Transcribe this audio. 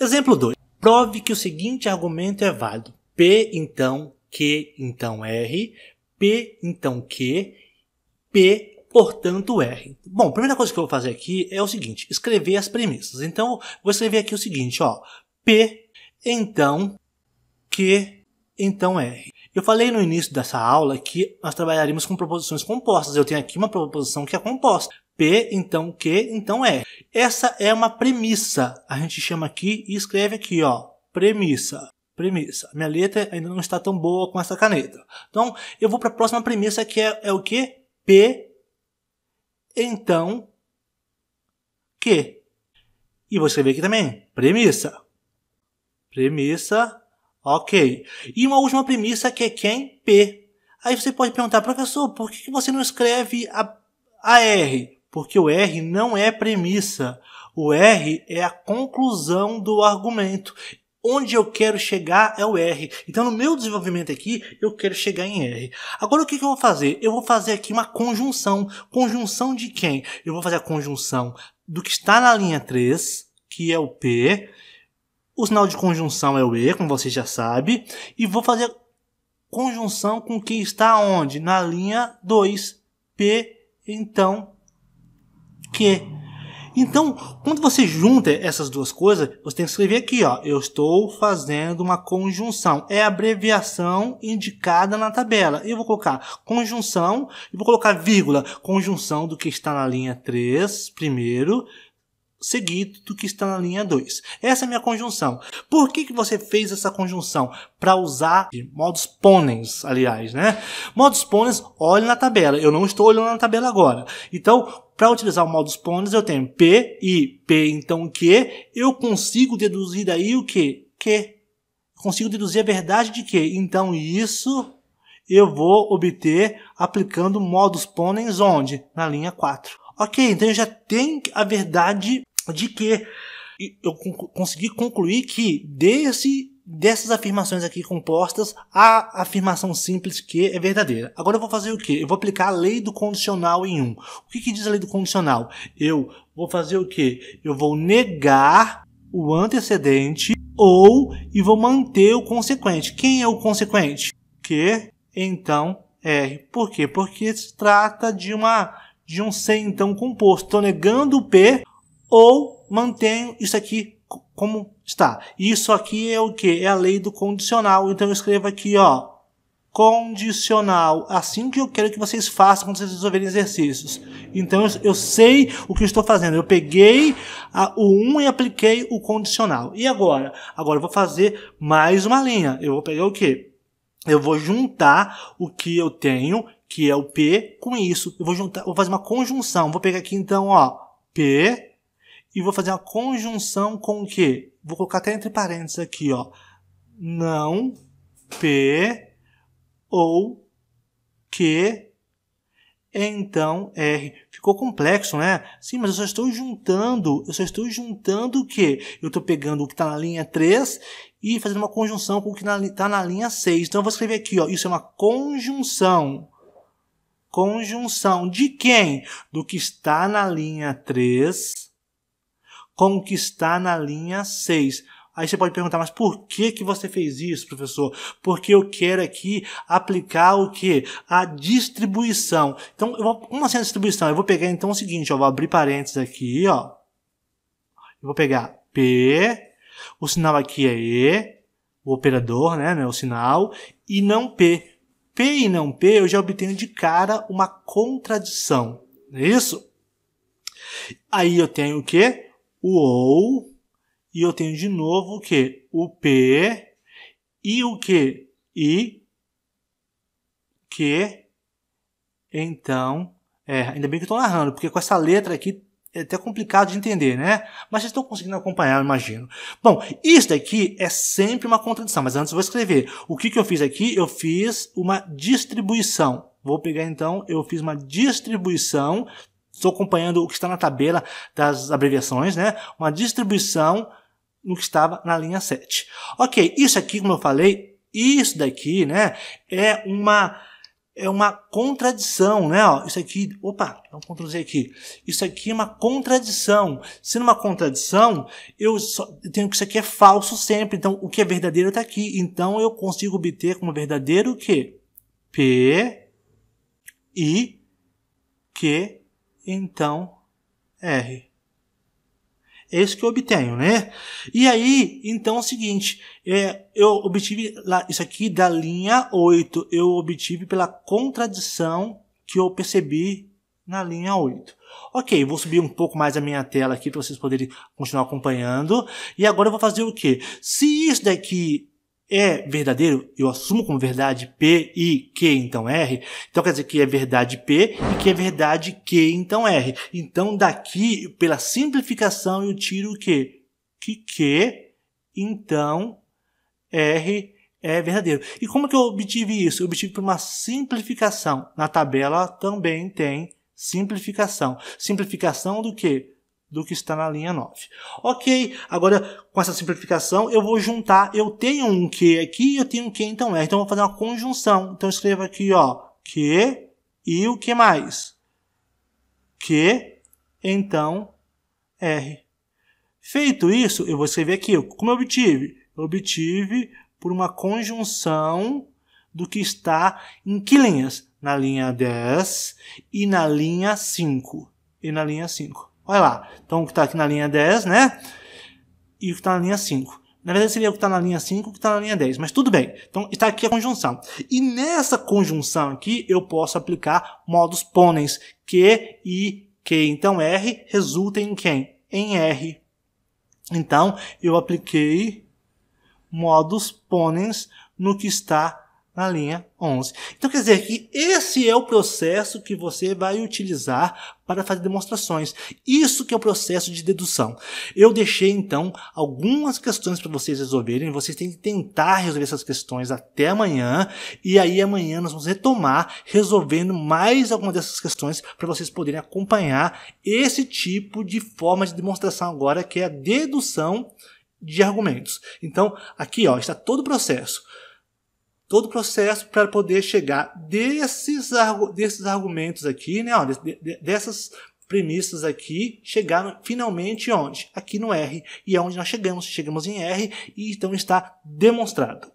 Exemplo 2. Prove que o seguinte argumento é válido. P então Q então R, P então Q, P portanto R. Bom, a primeira coisa que eu vou fazer aqui é o seguinte, escrever as premissas. Então, vou escrever aqui o seguinte, ó, P então Q então R. Eu falei no início dessa aula que nós trabalharíamos com proposições compostas. Eu tenho aqui uma proposição que é composta. P, então Q, então R. Essa é uma premissa. A gente chama aqui e escreve aqui, ó. Premissa. Premissa. Minha letra ainda não está tão boa com essa caneta. Então, eu vou para a próxima premissa que é, é o que? P, então Q. E vou escrever aqui também. Premissa. Premissa. Ok. E uma última premissa que é quem? P. Aí você pode perguntar, professor, por que você não escreve a, a R? porque o R não é premissa. O R é a conclusão do argumento. Onde eu quero chegar é o R. Então, no meu desenvolvimento aqui, eu quero chegar em R. Agora, o que, eu vou fazer? Eu vou fazer aqui uma conjunção. Conjunção de quem? Eu vou fazer a conjunção do que está na linha 3, que é o P. O sinal de conjunção é o E, como você já sabe. E vou fazer conjunção com quem está onde? Na linha 2. P, então, então, quando você junta essas duas coisas, você tem que escrever aqui, ó. Eu estou fazendo uma conjunção. É a abreviação indicada na tabela. Eu vou colocar conjunção e vou colocar vírgula. Conjunção do que está na linha 3, primeiro, seguido do que está na linha 2. Essa é a minha conjunção. Por que, que você fez essa conjunção? Para usar modos ponens, aliás, né? Modos ponens, olhe na tabela. Eu não estou olhando na tabela agora. Então, para utilizar o modus ponens, eu tenho P e P, então Q. Eu consigo deduzir daí o que? Que. Consigo deduzir a verdade de que. Então, isso eu vou obter aplicando modus ponens onde? Na linha 4. Ok, então eu já tenho a verdade de que eu consegui concluir que desse dessas afirmações aqui compostas a afirmação simples que é verdadeira. Agora eu vou fazer o que? Eu vou aplicar a lei do condicional em um. O que, que diz a lei do condicional? Eu vou fazer o que? Eu vou negar o antecedente ou e vou manter o consequente. Quem é o consequente? Que então R. Por quê? Porque se trata de uma de um C então composto. Estou negando o P ou mantenho isso aqui como está. Isso aqui é o que? É a lei do condicional. Então eu escrevo aqui, ó, condicional. Assim que eu quero que vocês façam quando vocês resolverem exercícios. Então eu, eu sei o que estou fazendo. Eu peguei a, o 1 um e apliquei o condicional. E agora? Agora eu vou fazer mais uma linha. Eu vou pegar o quê? Eu vou juntar o que eu tenho, que é o P, com isso. Eu vou juntar, vou fazer uma conjunção. Vou pegar aqui então, ó, P e vou fazer uma conjunção com o quê? Vou colocar até entre parênteses aqui, ó. Não P ou que então R. Ficou complexo, né? Sim, mas eu só estou juntando, eu só estou juntando o quê? Eu estou pegando o que está na linha 3 e fazendo uma conjunção com o que está na, tá na linha 6. Então eu vou escrever aqui, ó, isso é uma conjunção. Conjunção de quem? Do que está na linha 3 que está na linha 6. Aí você pode perguntar, mas por que que você fez isso, professor? Porque eu quero aqui aplicar o que? A distribuição. Então, eu vou, uma assim cena distribuição, eu vou pegar então o seguinte, ó, vou abrir parênteses aqui, ó. Eu vou pegar P, o sinal aqui é E, o operador, né, né, o sinal, e não P. P e não P, eu já obtenho de cara uma contradição. Não é isso? Aí eu tenho o quê? o ou, e eu tenho de novo o que? O P e o que? E que. Então, é, ainda bem que eu estou narrando, porque com essa letra aqui é até complicado de entender, né? Mas vocês estão conseguindo acompanhar, eu imagino. Bom, isso daqui é sempre uma contradição, mas antes eu vou escrever. O que, que eu fiz aqui? Eu fiz uma distribuição. Vou pegar então, eu fiz uma distribuição Estou acompanhando o que está na tabela das abreviações, né? Uma distribuição no que estava na linha 7. Ok, isso aqui, como eu falei, isso daqui, né? É uma é uma contradição, né? Ó, isso aqui, opa, dá um Ctrl Z aqui. Isso aqui é uma contradição. Sendo uma contradição, eu, só, eu tenho que isso aqui é falso sempre. Então, o que é verdadeiro está aqui. Então, eu consigo obter como verdadeiro o quê? P, I, Q, então R. É isso que eu obtenho, né? E aí, então é o seguinte, é, eu obtive lá, isso aqui da linha 8, eu obtive pela contradição que eu percebi na linha 8. Ok, vou subir um pouco mais a minha tela aqui para vocês poderem continuar acompanhando. E agora eu vou fazer o quê? Se isso daqui é verdadeiro, eu assumo como verdade P e Q então R. Então quer dizer que é verdade P e que é verdade Q então R. Então daqui, pela simplificação, eu tiro o quê? Que Q então R é verdadeiro. E como que eu obtive isso? Eu obtive por uma simplificação. Na tabela também tem simplificação. Simplificação do que? do que está na linha 9. Ok, agora com essa simplificação eu vou juntar, eu tenho um Q aqui e eu tenho um Q então R, é. então eu vou fazer uma conjunção. Então eu escrevo aqui ó, Q e o que mais? Q, então R. Feito isso, eu vou escrever aqui, como eu obtive? Eu obtive por uma conjunção do que está em que linhas? Na linha 10 e na linha 5. E na linha 5. Olha lá. Então o que está aqui na linha 10, né? E o que está na linha 5. Na verdade seria o que está na linha 5 o que está na linha 10, mas tudo bem. Então está aqui a conjunção. E nessa conjunção aqui eu posso aplicar modos pôneis. Que e que. Então R resulta em quem? Em R. Então eu apliquei modos pôneis no que está na linha 11. Então quer dizer que esse é o processo que você vai utilizar para fazer demonstrações. Isso que é o processo de dedução. Eu deixei então algumas questões para vocês resolverem, vocês têm que tentar resolver essas questões até amanhã e aí amanhã nós vamos retomar resolvendo mais algumas dessas questões para vocês poderem acompanhar esse tipo de forma de demonstração agora que é a dedução de argumentos. Então, aqui ó, está todo o processo todo o processo para poder chegar desses, desses argumentos aqui, né, ó, dessas premissas aqui, chegar finalmente onde? Aqui no R. E é onde nós chegamos. Chegamos em R e então está demonstrado.